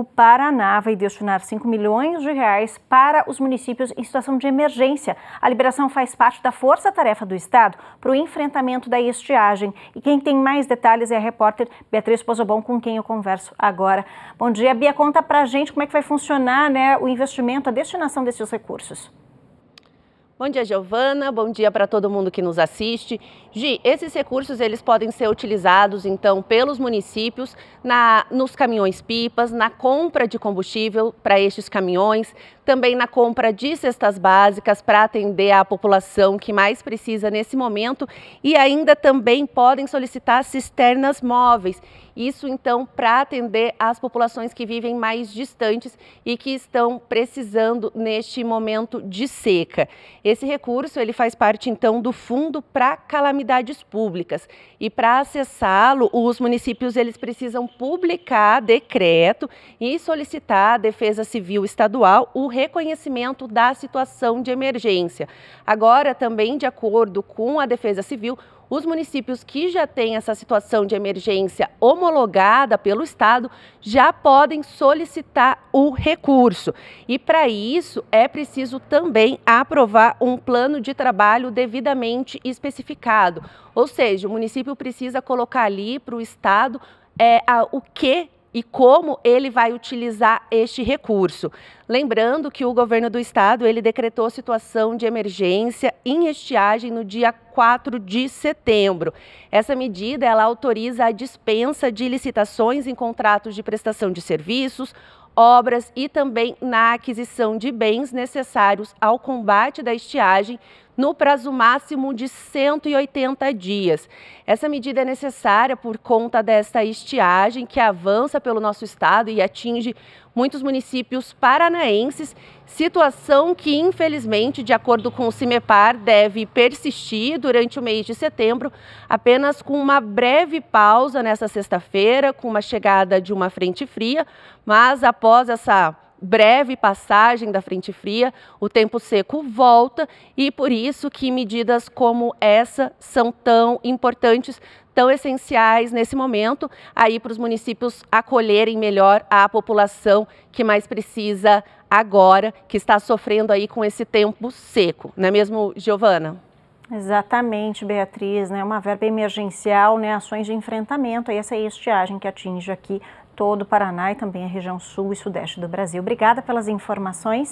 o Paraná vai destinar 5 milhões de reais para os municípios em situação de emergência. A liberação faz parte da força-tarefa do Estado para o enfrentamento da estiagem. E quem tem mais detalhes é a repórter Beatriz Pozobon, com quem eu converso agora. Bom dia, Bia. Conta pra gente como é que vai funcionar né, o investimento, a destinação desses recursos. Bom dia, Giovana. Bom dia para todo mundo que nos assiste. Gi, esses recursos eles podem ser utilizados então pelos municípios na nos caminhões pipas, na compra de combustível para estes caminhões, também na compra de cestas básicas para atender a população que mais precisa nesse momento e ainda também podem solicitar cisternas móveis isso então para atender as populações que vivem mais distantes e que estão precisando neste momento de seca. Esse recurso ele faz parte então do Fundo para Calamidades Públicas e para acessá-lo, os municípios eles precisam publicar decreto e solicitar à Defesa Civil Estadual o reconhecimento da situação de emergência. Agora também de acordo com a Defesa Civil, os municípios que já têm essa situação de emergência homologada pelo Estado já podem solicitar o recurso. E para isso é preciso também aprovar um plano de trabalho devidamente especificado. Ou seja, o município precisa colocar ali para o Estado é, a, o que e como ele vai utilizar este recurso. Lembrando que o governo do estado, ele decretou situação de emergência em estiagem no dia 4 de setembro. Essa medida, ela autoriza a dispensa de licitações em contratos de prestação de serviços, obras e também na aquisição de bens necessários ao combate da estiagem no prazo máximo de 180 dias. Essa medida é necessária por conta desta estiagem que avança pelo nosso estado e atinge muitos municípios paranaenses, situação que, infelizmente, de acordo com o CIMEPAR, deve persistir durante o mês de setembro, apenas com uma breve pausa nessa sexta-feira, com uma chegada de uma frente fria, mas após essa breve passagem da frente fria, o tempo seco volta e por isso que medidas como essa são tão importantes, tão essenciais nesse momento aí para os municípios acolherem melhor a população que mais precisa agora, que está sofrendo aí com esse tempo seco, não é mesmo, Giovana? Exatamente, Beatriz, né? Uma verba emergencial, né? Ações de enfrentamento é a essa estiagem que atinge aqui todo o Paraná e também a região sul e sudeste do Brasil. Obrigada pelas informações.